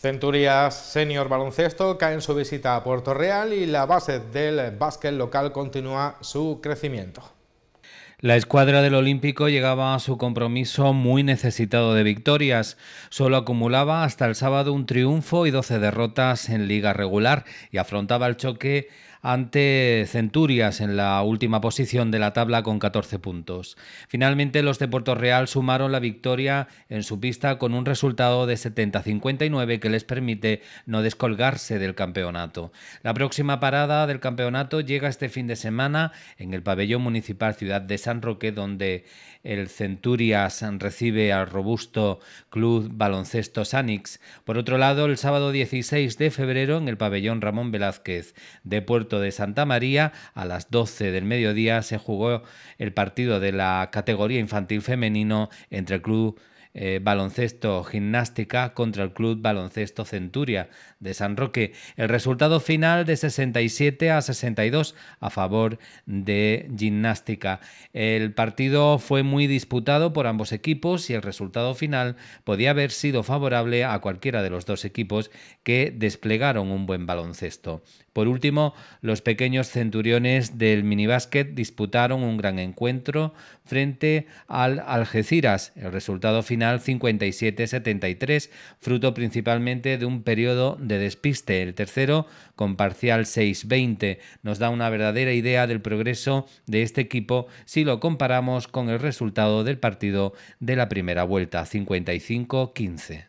Centurías Senior Baloncesto cae en su visita a Puerto Real y la base del básquet local continúa su crecimiento. La escuadra del Olímpico llegaba a su compromiso muy necesitado de victorias. Solo acumulaba hasta el sábado un triunfo y 12 derrotas en liga regular y afrontaba el choque ante Centurias en la última posición de la tabla con 14 puntos. Finalmente los de Puerto Real sumaron la victoria en su pista con un resultado de 70-59 que les permite no descolgarse del campeonato. La próxima parada del campeonato llega este fin de semana en el pabellón municipal Ciudad de San San Roque, donde el Centurias recibe al robusto Club Baloncesto Sanix. Por otro lado, el sábado 16 de febrero, en el pabellón Ramón Velázquez de Puerto de Santa María, a las 12 del mediodía, se jugó el partido de la categoría infantil femenino entre el Club eh, baloncesto Gimnástica contra el Club Baloncesto Centuria de San Roque. El resultado final de 67 a 62 a favor de Gimnástica. El partido fue muy disputado por ambos equipos y el resultado final podía haber sido favorable a cualquiera de los dos equipos que desplegaron un buen baloncesto. Por último, los pequeños centuriones del minibásquet disputaron un gran encuentro frente al Algeciras. El resultado final 57-73, fruto principalmente de un periodo de despiste. El tercero con parcial 6-20 nos da una verdadera idea del progreso de este equipo si lo comparamos con el resultado del partido de la primera vuelta 55-15.